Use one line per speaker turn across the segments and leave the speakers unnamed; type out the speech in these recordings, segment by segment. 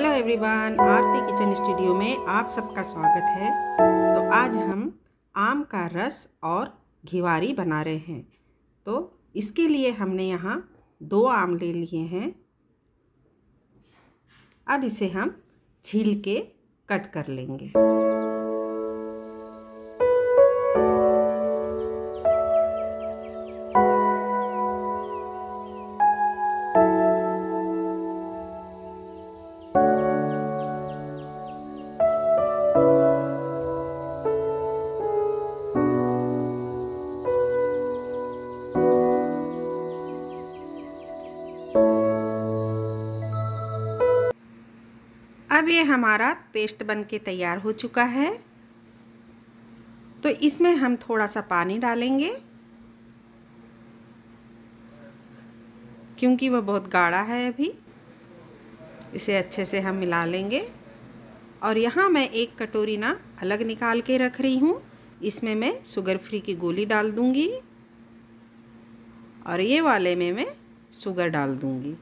hello everyone Aarti kitchen studio में आप सबका स्वागत है तो आज हम आम का रस और घिवारी बना रहे हैं तो इसके लिए हमने यहाँ दो आम ले लिए हैं अब इसे हम छील के कट कर लेंगे अब ये हमारा पेस्ट बन के तैयार हो चुका है तो इसमें हम थोड़ा सा पानी डालेंगे क्योंकि वह बहुत गाढ़ा है अभी इसे अच्छे से हम मिला लेंगे और यहाँ मैं एक कटोरी ना अलग निकाल के रख रही हूँ इसमें मैं शुगर फ्री की गोली डाल दूँगी और ये वाले में मैं शुगर डाल दूँगी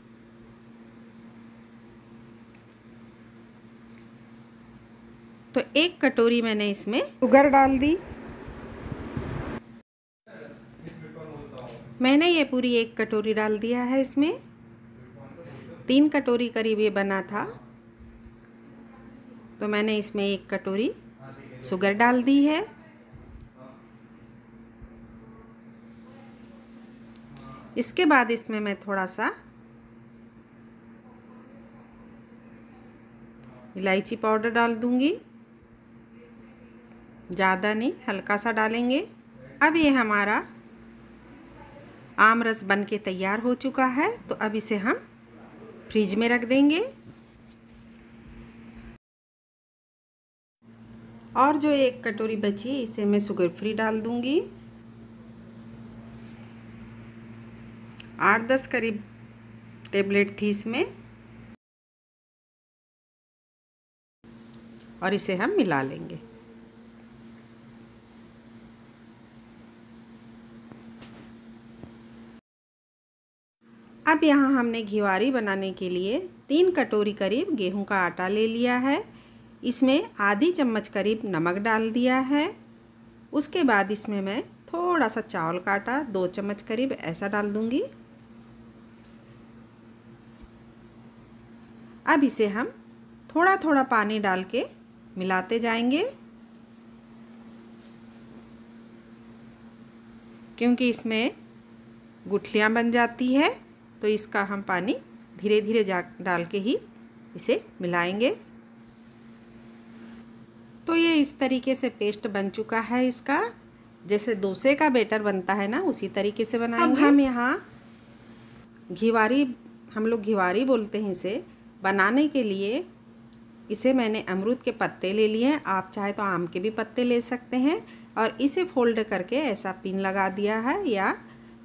तो एक कटोरी मैंने इसमें शुगर डाल दी मैंने ये पूरी एक कटोरी डाल दिया है इसमें तीन कटोरी करीब ये बना था तो मैंने इसमें एक कटोरी शुगर डाल दी है इसके बाद इसमें मैं थोड़ा सा इलायची पाउडर डाल दूंगी ज़्यादा नहीं हल्का सा डालेंगे अब ये हमारा आम रस बन के तैयार हो चुका है तो अब इसे हम फ्रिज में रख देंगे और जो एक कटोरी बची इसे मैं शुगर फ्री डाल दूंगी आठ दस करीब टेबलेट थी इसमें और इसे हम मिला लेंगे अब यहाँ हमने घिवारी बनाने के लिए तीन कटोरी करीब गेहूं का आटा ले लिया है इसमें आधी चम्मच करीब नमक डाल दिया है उसके बाद इसमें मैं थोड़ा सा चावल का आटा दो चम्मच करीब ऐसा डाल दूँगी अब इसे हम थोड़ा थोड़ा पानी डाल के मिलाते जाएंगे क्योंकि इसमें गुठलियाँ बन जाती है तो इसका हम पानी धीरे धीरे जा डाल के ही इसे मिलाएंगे तो ये इस तरीके से पेस्ट बन चुका है इसका जैसे डोसे का बेटर बनता है ना उसी तरीके से बनाएंगे अब हम यहाँ घिवारी हम लोग घिवारी बोलते हैं इसे बनाने के लिए इसे मैंने अमरूद के पत्ते ले लिए हैं आप चाहे तो आम के भी पत्ते ले सकते हैं और इसे फोल्ड करके ऐसा पिन लगा दिया है या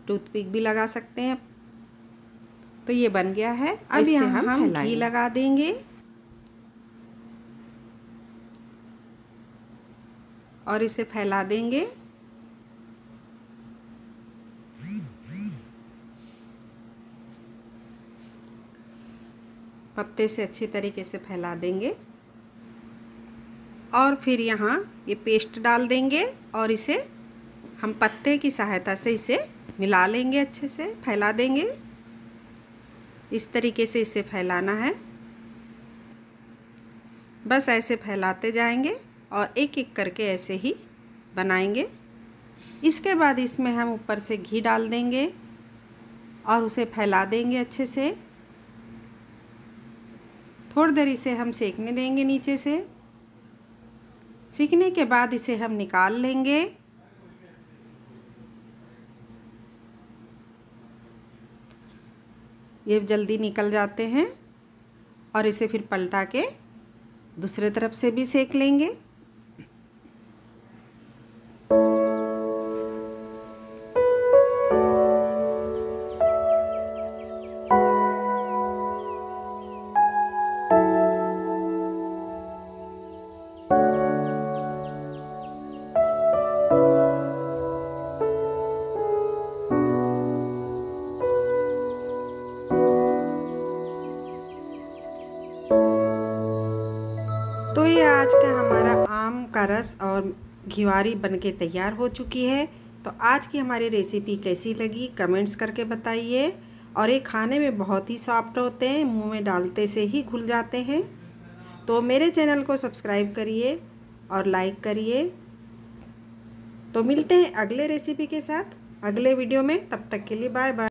टूथपिक भी लगा सकते हैं तो ये बन गया है अब यहाँ हम, हम घी लगा देंगे और इसे फैला देंगे पत्ते से अच्छी तरीके से फैला देंगे और फिर यहाँ ये पेस्ट डाल देंगे और इसे हम पत्ते की सहायता से इसे मिला लेंगे अच्छे से फैला देंगे इस तरीके से इसे फैलाना है बस ऐसे फैलाते जाएंगे और एक एक करके ऐसे ही बनाएंगे इसके बाद इसमें हम ऊपर से घी डाल देंगे और उसे फैला देंगे अच्छे से थोड़ी देर इसे हम सेकने देंगे नीचे से सीखने के बाद इसे हम निकाल लेंगे ये जल्दी निकल जाते हैं और इसे फिर पलटा के दूसरे तरफ से भी सेक लेंगे आज का हमारा आम का रस और घिवारी बन के तैयार हो चुकी है तो आज की हमारी रेसिपी कैसी लगी कमेंट्स करके बताइए और ये खाने में बहुत ही सॉफ्ट होते हैं मुंह में डालते से ही घुल जाते हैं तो मेरे चैनल को सब्सक्राइब करिए और लाइक करिए तो मिलते हैं अगले रेसिपी के साथ अगले वीडियो में तब तक के लिए बाय बाय